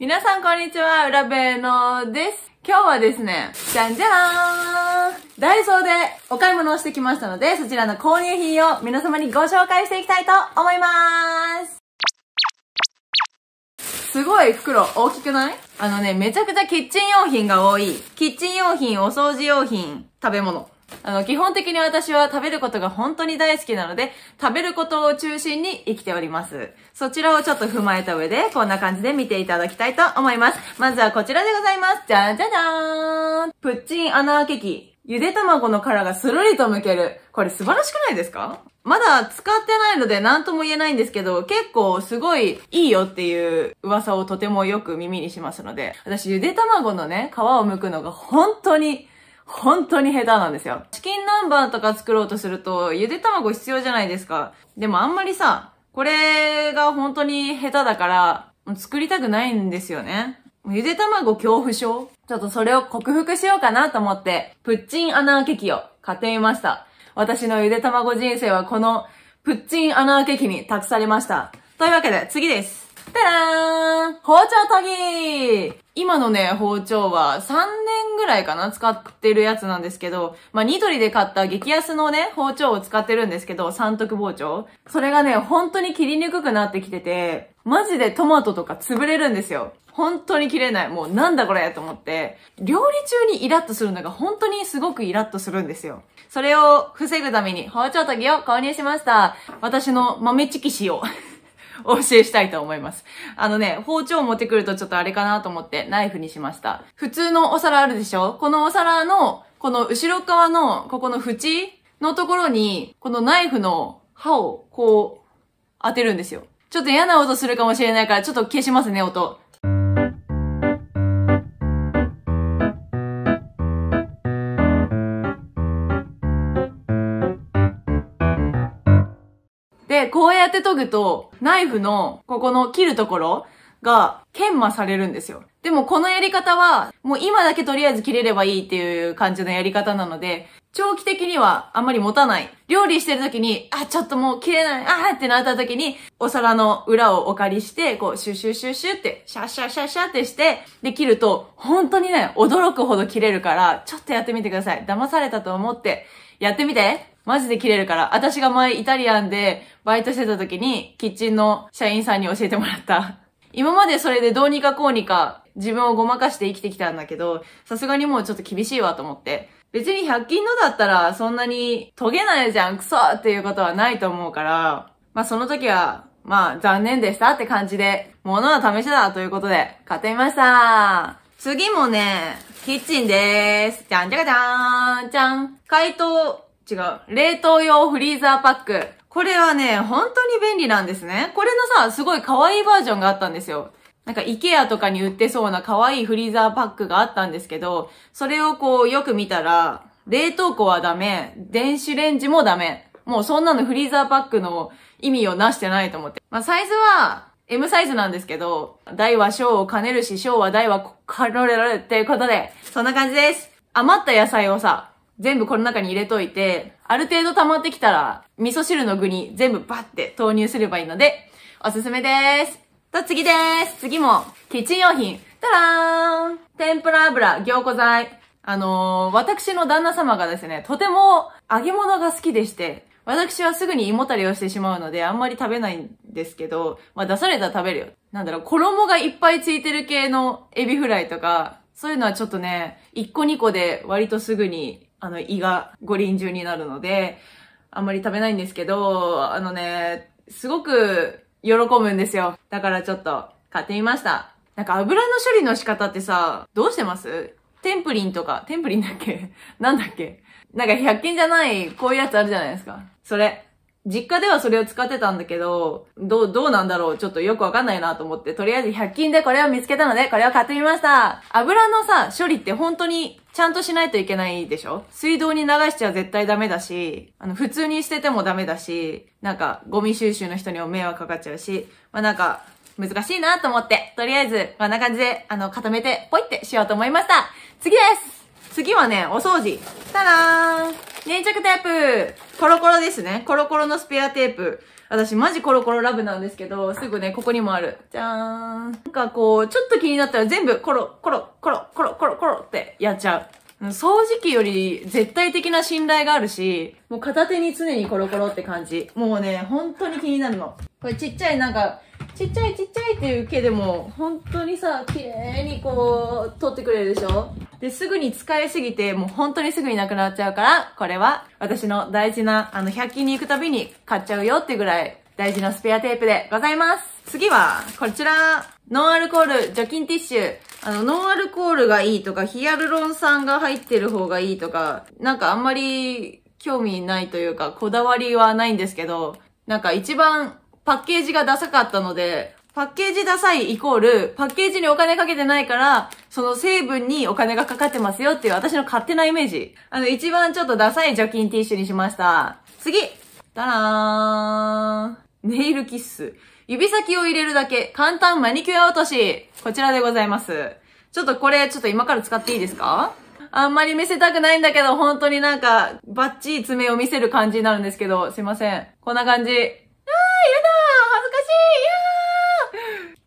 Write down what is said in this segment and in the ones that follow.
皆さんこんにちは、浦部のです。今日はですね、じゃんじゃーんダイソーでお買い物をしてきましたので、そちらの購入品を皆様にご紹介していきたいと思いまーすすごい袋大きくないあのね、めちゃくちゃキッチン用品が多い。キッチン用品、お掃除用品、食べ物。あの、基本的に私は食べることが本当に大好きなので、食べることを中心に生きております。そちらをちょっと踏まえた上で、こんな感じで見ていただきたいと思います。まずはこちらでございます。じゃんじゃじゃーんプッチン穴あけ器。ゆで卵の殻がするりと剥ける。これ素晴らしくないですかまだ使ってないので何とも言えないんですけど、結構すごいいいよっていう噂をとてもよく耳にしますので、私ゆで卵のね、皮を剥くのが本当に本当に下手なんですよ。チキン南蛮とか作ろうとすると、ゆで卵必要じゃないですか。でもあんまりさ、これが本当に下手だから、作りたくないんですよね。ゆで卵恐怖症ちょっとそれを克服しようかなと思って、プッチン穴あけ器を買ってみました。私のゆで卵人生はこのプッチン穴あけ器に託されました。というわけで次です。たらーん包丁研ぎ今のね、包丁は3年ぐらいかな使ってるやつなんですけど、まあ、ニトリで買った激安のね、包丁を使ってるんですけど、三徳包丁。それがね、本当に切りにくくなってきてて、マジでトマトとか潰れるんですよ。本当に切れない。もうなんだこれと思って、料理中にイラッとするのが本当にすごくイラッとするんですよ。それを防ぐために包丁研ぎを購入しました。私の豆チキシを お教えしたいと思います。あのね、包丁を持ってくるとちょっとあれかなと思ってナイフにしました。普通のお皿あるでしょこのお皿の、この後ろ側の、ここの縁のところに、このナイフの刃をこう当てるんですよ。ちょっと嫌な音するかもしれないから、ちょっと消しますね、音。こうやって研ぐと、ナイフの、ここの切るところが、研磨されるんですよ。でもこのやり方は、もう今だけとりあえず切れればいいっていう感じのやり方なので、長期的にはあんまり持たない。料理してる時に、あ、ちょっともう切れない、あーってなった時に、お皿の裏をお借りして、こう、シュシュシュシュって、シャシャシャシャってして、で、切ると、本当にね、驚くほど切れるから、ちょっとやってみてください。騙されたと思って、やってみてマジで切れるから。私が前イタリアンでバイトしてた時に、キッチンの社員さんに教えてもらった。今までそれでどうにかこうにか自分をごまかして生きてきたんだけど、さすがにもうちょっと厳しいわと思って。別に100均のだったらそんなに研げないじゃん、クソっていうことはないと思うから、まあその時は、まあ残念でしたって感じで、物は試しだということで買ってみました。次もね、キッチンでーす。じゃんじゃかじゃーん、じゃん。解凍違う。冷凍用フリーザーパック。これはね、本当に便利なんですね。これのさ、すごい可愛いバージョンがあったんですよ。なんか、イケアとかに売ってそうな可愛いフリーザーパックがあったんですけど、それをこう、よく見たら、冷凍庫はダメ、電子レンジもダメ。もうそんなのフリーザーパックの意味をなしてないと思って。まあ、サイズは、M サイズなんですけど、大は小を兼ねるし、小は大は 兼ねられるっていうことで、そんな感じです。余った野菜をさ、全部この中に入れといて、ある程度溜まってきたら、味噌汁の具に全部バッて投入すればいいので、おすすめです。と、次です。次も、キッチン用品。たらーん天ぷら油、凝固剤。あのー、私の旦那様がですね、とても揚げ物が好きでして、私はすぐに胃もたれをしてしまうので、あんまり食べないんですけど、まあ出されたら食べるよ。なんだろう、衣がいっぱいついてる系のエビフライとか、そういうのはちょっとね、1個2個で割とすぐにあの、胃が五輪中になるので、あんまり食べないんですけど、あのね、すごく喜ぶんですよ。だからちょっと買ってみました。なんか油の処理の仕方ってさ、どうしてますテンプリンとか、テンプリンだっけ なんだっけなんか100均じゃない、こういうやつあるじゃないですか。それ。実家ではそれを使ってたんだけど、どう、どうなんだろうちょっとよくわかんないなと思って、とりあえず100均でこれを見つけたので、これを買ってみました。油のさ、処理って本当にちゃんとしないといけないでしょ水道に流しちゃ絶対ダメだし、あの、普通に捨ててもダメだし、なんか、ゴミ収集の人にも迷惑かかっちゃうし、まあなんか、難しいなと思って、とりあえず、こんな感じで、あの、固めて、ポイってしようと思いました。次です次はね、お掃除。たらーん粘着テープコロコロですね。コロコロのスペアテープ。私マジコロコロラブなんですけど、すぐね、ここにもある。じゃーん。なんかこう、ちょっと気になったら全部コロコロコロコロコロコロってやっちゃう。掃除機より絶対的な信頼があるし、もう片手に常にコロコロって感じ。もうね、本当に気になるの。これちっちゃいなんか、ちっちゃいちっちゃいっていう毛でも、本当にさ、綺麗にこう、取ってくれるでしょで、すぐに使いすぎて、もう本当にすぐになくなっちゃうから、これは私の大事な、あの、100均に行くたびに買っちゃうよってぐらい大事なスペアテープでございます。次は、こちら、ノンアルコール除菌ティッシュ。あの、ノンアルコールがいいとか、ヒアルロン酸が入ってる方がいいとか、なんかあんまり興味ないというか、こだわりはないんですけど、なんか一番パッケージがダサかったので、パッケージダサいイコール、パッケージにお金かけてないから、その成分にお金がかかってますよっていう私の勝手なイメージ。あの、一番ちょっとダサい除菌ティッシュにしました。次だらーんネイルキッス。指先を入れるだけ、簡単マニキュア落とし。こちらでございます。ちょっとこれ、ちょっと今から使っていいですかあんまり見せたくないんだけど、本当になんか、バッチリ爪を見せる感じになるんですけど、すいません。こんな感じ。あー、やだー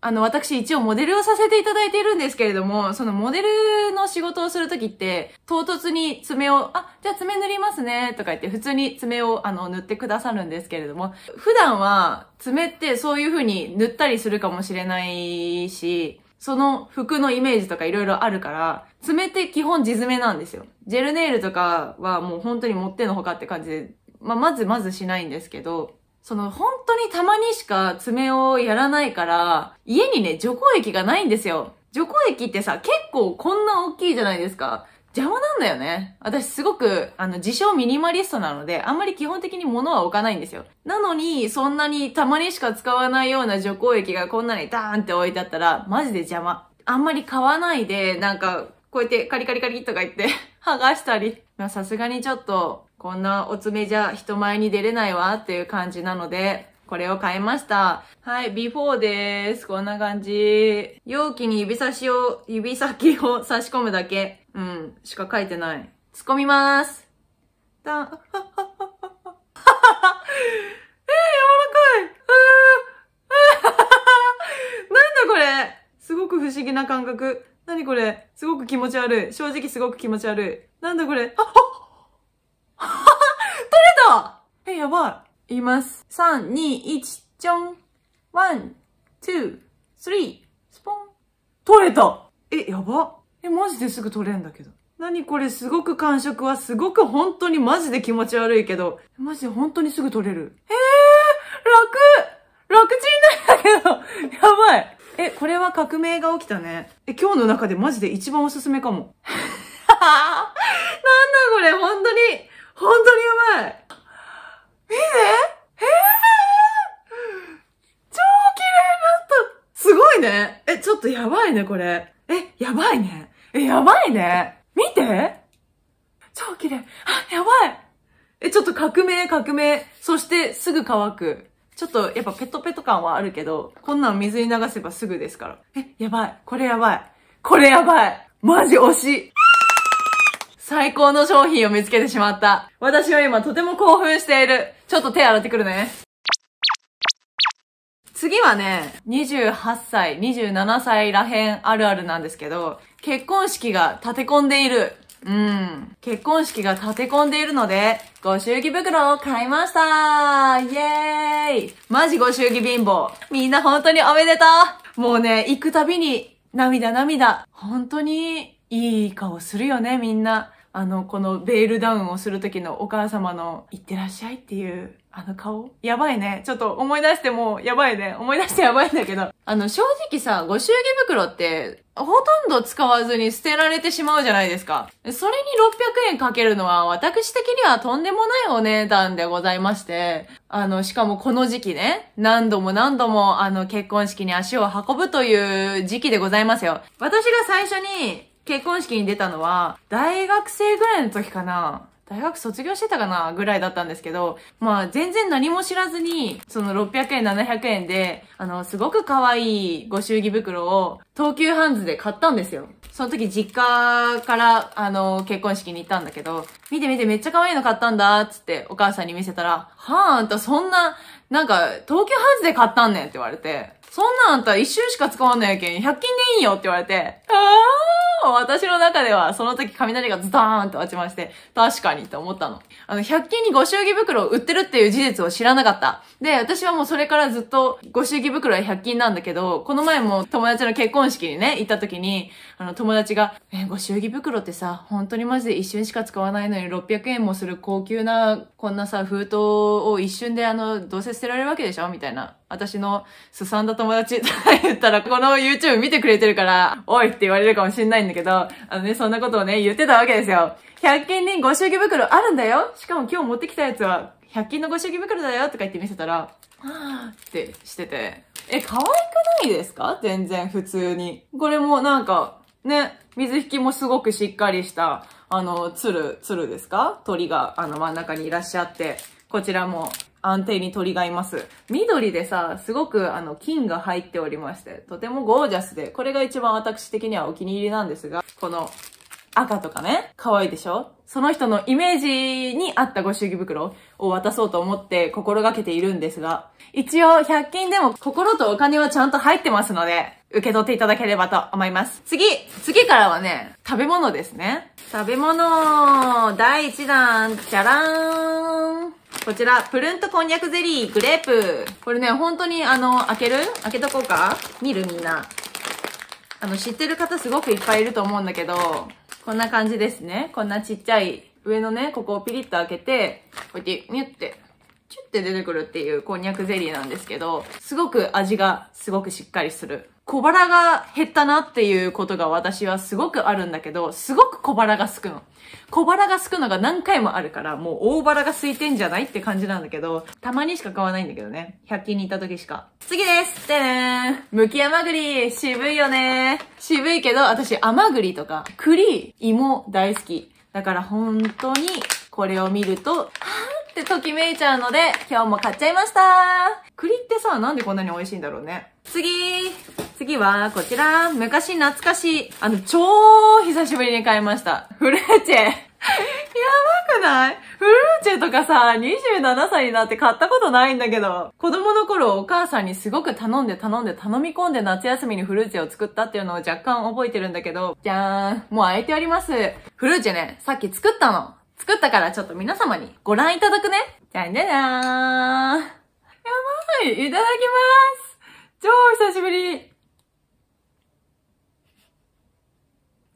あの、私一応モデルをさせていただいているんですけれども、そのモデルの仕事をするときって、唐突に爪を、あ、じゃあ爪塗りますね、とか言って普通に爪をあの塗ってくださるんですけれども、普段は爪ってそういう風に塗ったりするかもしれないし、その服のイメージとか色々あるから、爪って基本地爪なんですよ。ジェルネイルとかはもう本当に持ってのほかって感じで、まあ、まずまずしないんですけど、その本当にたまにしか爪をやらないから、家にね、除光液がないんですよ。除光液ってさ、結構こんな大きいじゃないですか。邪魔なんだよね。私すごく、あの、自称ミニマリストなので、あんまり基本的に物は置かないんですよ。なのに、そんなにたまにしか使わないような除光液がこんなにダーンって置いてあったら、マジで邪魔。あんまり買わないで、なんか、こうやってカリカリカリとか言って剥がしたりまあさすがにちょっと、こんなお爪じゃ人前に出れないわっていう感じなので、これを買いました。はい、before です。こんな感じ。容器に指差しを、指先を差し込むだけ。うん、しか書いてない。突っ込みます。だ、はははは。えー、柔らかい。なんだこれ。すごく不思議な感覚。何これすごく気持ち悪い。正直すごく気持ち悪い。なんだこれあ、あはは取れたえ、やばい。言います。3、2、1、ちょん。1、2、3、スポン。取れたえ、やば。え、マジですぐ取れんだけど。何これすごく感触はすごく本当にマジで気持ち悪いけど。マジで本当にすぐ取れる。えー、楽楽ちんなんだけど。やばい。え、これは革命が起きたね。え、今日の中でマジで一番おすすめかも。なんだこれ、本当に、本当にうまい。見てえー、超綺麗になったすごいねえ、ちょっとやばいね、これ。え、やばいね。え、やばいね。見て超綺麗。あ、やばいえ、ちょっと革命、革命。そして、すぐ乾く。ちょっとやっぱペトペト感はあるけど、こんなの水に流せばすぐですから。え、やばい。これやばい。これやばい。マジ推し。最高の商品を見つけてしまった。私は今とても興奮している。ちょっと手洗ってくるね。次はね、28歳、27歳らへんあるあるなんですけど、結婚式が立て込んでいるうん。結婚式が立て込んでいるので、ご祝儀袋を買いましたイェーイマジご祝儀貧乏みんな本当におめでとうもうね、行くたびに、涙涙。本当に、いい顔するよね、みんな。あの、このベールダウンをする時のお母様の、いってらっしゃいっていう、あの顔やばいね。ちょっと思い出してもやばいね。思い出して やばいんだけど。あの、正直さ、ご祝儀袋って、ほとんど使わずに捨てられてしまうじゃないですか。それに600円かけるのは、私的にはとんでもないお値段でございまして、あの、しかもこの時期ね、何度も何度も、あの、結婚式に足を運ぶという時期でございますよ。私が最初に、結婚式に出たのは、大学生ぐらいの時かな。大学卒業してたかなぐらいだったんですけど、まあ全然何も知らずに、その600円、700円で、あの、すごく可愛いご祝儀袋を東急ハンズで買ったんですよ。その時実家から、あの、結婚式に行ったんだけど、見て見てめっちゃ可愛いの買ったんだ、つってお母さんに見せたら、はぁ、あんたそんな、なんか、東急ハンズで買ったんねんって言われて、そんなんあんた一周しか使わないやけん、100均でいいよって言われて、あも私の中ではその時雷がズターンと落ちまして、確かにと思ったの。あの、100均にご祝儀袋を売ってるっていう事実を知らなかった。で、私はもうそれからずっとご祝儀袋は100均なんだけど、この前も友達の結婚式にね、行った時に、あの、友達が、え、ご祝儀袋ってさ、本当にマジで一瞬しか使わないのに600円もする高級な、こんなさ、封筒を一瞬であの、どうせ捨てられるわけでしょみたいな私のすさんだ友達とか言ったら、この YouTube 見てくれてるから、おいって言われるかもしんないんだけど、あのね、そんなことをね、言ってたわけですよ。100均にご祝儀袋あるんだよしかも今日持ってきたやつは、100均のご祝儀袋だよとか言って見せたら、はぁってしてて。え、可愛くないですか全然普通に。これもなんか、ね、水引きもすごくしっかりした、あの、鶴、鶴ですか鳥が、あの、真ん中にいらっしゃって、こちらも安定に鳥がいます。緑でさ、すごくあの、金が入っておりまして、とてもゴージャスで、これが一番私的にはお気に入りなんですが、この赤とかね、可愛いでしょその人のイメージに合ったご祝儀袋を渡そうと思って心がけているんですが、一応100均でも心とお金はちゃんと入ってますので、受け取っていただければと思います。次次からはね、食べ物ですね。食べ物第1弾じゃらーんこちら、プルントこんにゃくゼリー、グレープ。これね、本当に、あの、開ける開けとこうか見るみんな。あの、知ってる方すごくいっぱいいると思うんだけど、こんな感じですね。こんなちっちゃい、上のね、ここをピリッと開けて、こうやって、ニュって、チュって出てくるっていうこんにゃくゼリーなんですけど、すごく味がすごくしっかりする。小腹が減ったなっていうことが私はすごくあるんだけど、すごく小腹が空くの。小腹が空くのが何回もあるから、もう大腹が空いてんじゃないって感じなんだけど、たまにしか買わないんだけどね。100均に行った時しか。次ですでねーんむき甘栗渋いよね渋いけど、私甘栗とか、栗、芋大好き。だから本当にこれを見ると、はぁってときめいちゃうので、今日も買っちゃいました栗ってさ、なんでこんなに美味しいんだろうね。次次はこちら。昔懐かしい。あの、超久しぶりに買いました。フルーチェ。やばくないフルーチェとかさ、27歳になって買ったことないんだけど、子供の頃お母さんにすごく頼んで頼んで頼み込んで夏休みにフルーチェを作ったっていうのを若干覚えてるんだけど、じゃーん。もう開いております。フルーチェね、さっき作ったの。作ったからちょっと皆様にご覧いただくね。じゃんじゃじゃーん。やばい。いただきます。超久しぶり。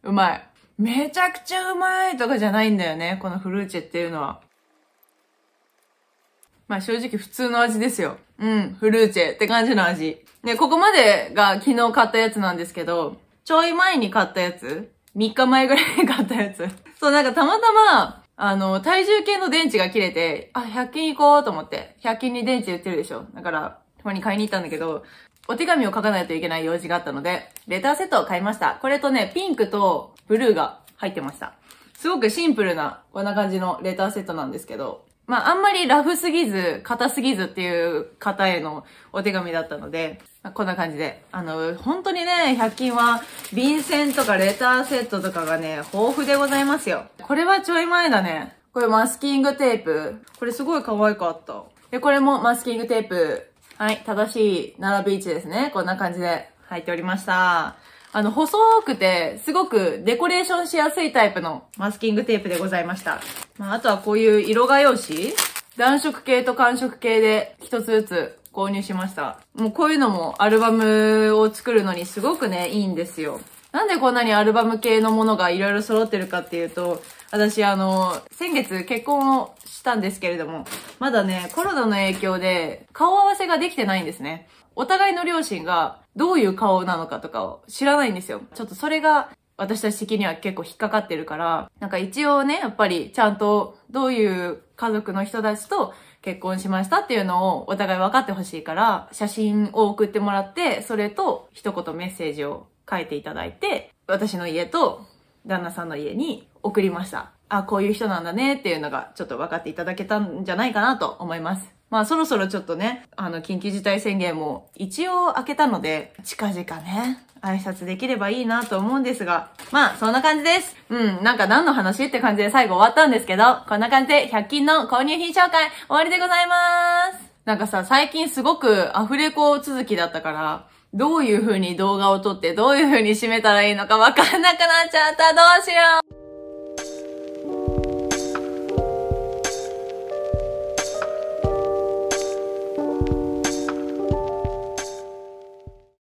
うまい。めちゃくちゃうまいとかじゃないんだよね。このフルーチェっていうのは。まあ正直普通の味ですよ。うん。フルーチェって感じの味。ね、ここまでが昨日買ったやつなんですけど、ちょい前に買ったやつ ?3 日前ぐらいに買ったやつ。そう、なんかたまたま、あの、体重計の電池が切れて、あ、100均行こうと思って、100均に電池売ってるでしょ。だから、たまに買いに行ったんだけど、お手紙を書かないといけない用事があったので、レターセットを買いました。これとね、ピンクとブルーが入ってました。すごくシンプルな、こんな感じのレターセットなんですけど、まあ、あんまりラフすぎず、硬すぎずっていう方へのお手紙だったので、まあ、こんな感じで。あの、本当にね、100均は、便箋とかレターセットとかがね、豊富でございますよ。これはちょい前だね。これマスキングテープ。これすごい可愛かった。で、これもマスキングテープ。はい、正しい並び位置ですね。こんな感じで入っておりました。あの、細くて、すごくデコレーションしやすいタイプのマスキングテープでございました。まあ、あとはこういう色画用紙暖色系と寒色系で一つずつ購入しました。もうこういうのもアルバムを作るのにすごくね、いいんですよ。なんでこんなにアルバム系のものが色々揃ってるかっていうと、私あの、先月結婚をしたんですけれども、まだね、コロナの影響で顔合わせができてないんですね。お互いの両親がどういう顔なのかとかを知らないんですよ。ちょっとそれが私たち的には結構引っかかってるから、なんか一応ね、やっぱりちゃんとどういう家族の人たちと結婚しましたっていうのをお互い分かってほしいから、写真を送ってもらって、それと一言メッセージを書いていただいて、私の家と旦那さんの家に送りました。あ、こういう人なんだねっていうのがちょっと分かっていただけたんじゃないかなと思います。まあそろそろちょっとね、あの緊急事態宣言も一応開けたので、近々ね、挨拶できればいいなと思うんですが、まあそんな感じです。うん、なんか何の話って感じで最後終わったんですけど、こんな感じで100均の購入品紹介終わりでございます。なんかさ、最近すごくアフレコ続きだったから、どういう風に動画を撮って、どういう風に締めたらいいのかわかんなくなっちゃった。どうしよう。